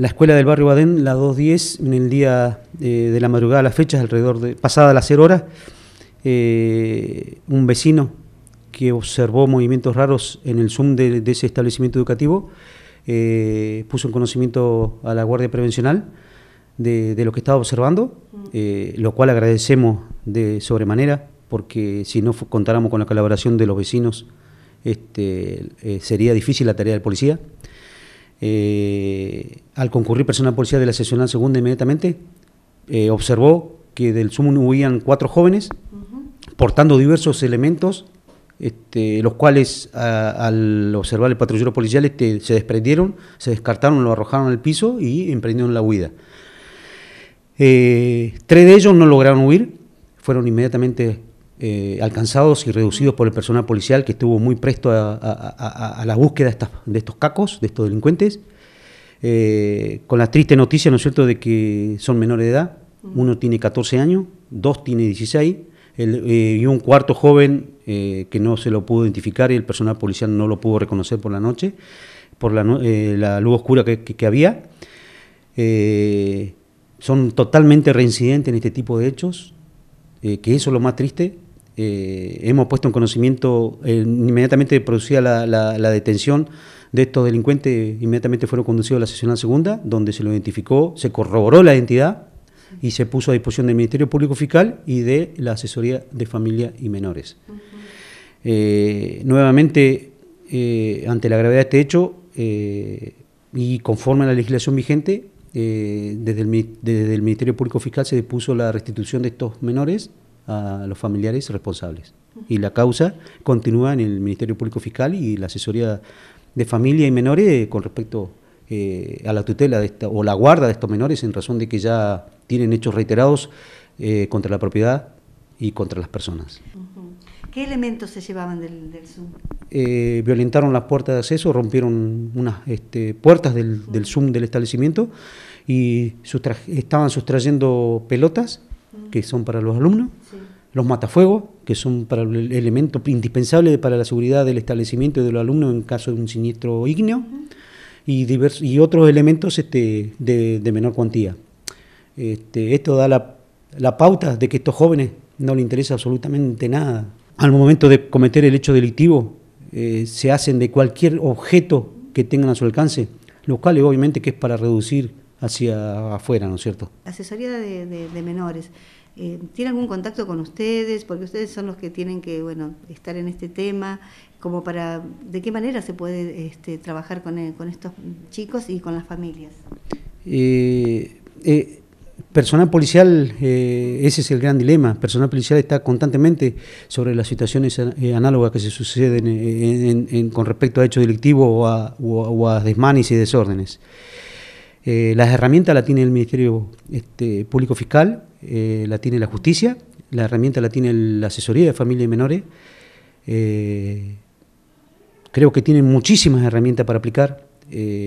La escuela del barrio Badén, la 210, en el día eh, de la madrugada a las fechas, alrededor de pasada las 0 horas, eh, un vecino que observó movimientos raros en el Zoom de, ese establecimiento educativo, eh, puso en conocimiento a la Guardia Prevencional de, lo que estaba observando, mm. lo cual agradecemos de sobremanera, porque si no contáramos con la colaboración de los vecinos, este, sería difícil la tarea del policía. Eh, al concurrir personal policial de la al segunda inmediatamente, eh, observó que del sumo huían cuatro jóvenes portando diversos elementos, este, los cuales al observar el patrullero policial este, se desprendieron, se descartaron, lo arrojaron al piso y emprendieron la huida. Eh, tres de ellos no lograron huir, fueron inmediatamente eh, alcanzados y reducidos por el personal policial que estuvo muy presto a, la búsqueda de, estos cacos, de estos delincuentes, eh, con la triste noticia, ¿no es cierto?, de que son menores de edad, uno tiene 14 años, dos tiene 16, eh, y un cuarto joven que no se lo pudo identificar y el personal policial no lo pudo reconocer por la noche, por la, luz oscura que, había. son totalmente reincidentes en este tipo de hechos, que eso es lo más triste, eh, hemos puesto en conocimiento, eh, inmediatamente producida la, detención de estos delincuentes, inmediatamente fueron conducidos a la la segunda, donde se lo identificó, se corroboró la identidad y se puso a disposición del Ministerio Público Fiscal y de la Asesoría de Familia y Menores. Eh, nuevamente, ante la gravedad de este hecho y conforme a la legislación vigente, desde el, desde el Ministerio Público Fiscal se dispuso la restitución de estos menores a los familiares responsables. Y la causa continúa en el Ministerio Público Fiscal y la asesoría de familia y menores con respecto eh, a la tutela de esta, o la guarda de estos menores en razón de que ya tienen hechos reiterados eh, contra la propiedad y contra las personas. ¿Qué elementos se llevaban del, Zoom? Eh, violentaron las puertas de acceso, rompieron unas este, puertas del, Zoom del establecimiento y estaban sustrayendo pelotas que son para los alumnos, los matafuegos, que son para el elemento indispensable para la seguridad del establecimiento de los alumnos en caso de un siniestro ígneo, y, y otros elementos este, de, menor cuantía. Este, esto da la, la pauta de que a estos jóvenes no les interesa absolutamente nada. Al momento de cometer el hecho delictivo, eh, se hacen de cualquier objeto que tengan a su alcance, lo cual obviamente que es para reducir hacia afuera, ¿no es cierto? Asesoría de, menores. Eh, ¿Tiene algún contacto con ustedes? Porque ustedes son los que tienen que bueno, estar en este tema, como para de qué manera se puede este, trabajar eh, con, estos chicos y con las familias. Eh, personal policial, ese es el gran dilema. Personal policial está constantemente sobre las situaciones análogas que se suceden con respecto a hechos delictivos o a, o a desmanes y desórdenes. Eh, las herramientas las tiene el Ministerio este, Público Fiscal, eh, la tiene la justicia, la herramienta la tiene la asesoría de familia y menores. Eh, creo que tienen muchísimas herramientas para aplicar.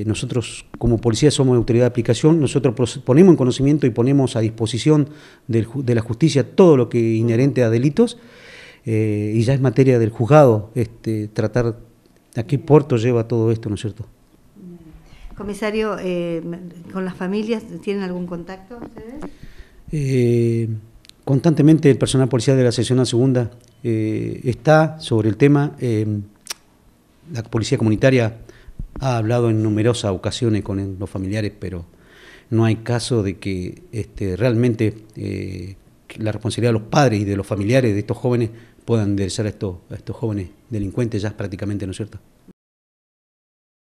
nosotros como policía somos autoridad de aplicación, nosotros ponemos en conocimiento y ponemos a disposición de la justicia todo lo que inherente a delitos y ya es materia del juzgado este, tratar a qué puerto lleva todo esto, ¿no es cierto? Comisario, eh, ¿con las familias tienen algún contacto ustedes? Eh, constantemente el personal policial de la sección a segunda eh, está sobre el tema. la policía comunitaria ha hablado en numerosas ocasiones con los familiares, pero no hay caso de que este, realmente la responsabilidad de los padres y de los familiares de estos jóvenes puedan enderezar a estos, a estos jóvenes delincuentes ya prácticamente, ¿no es cierto?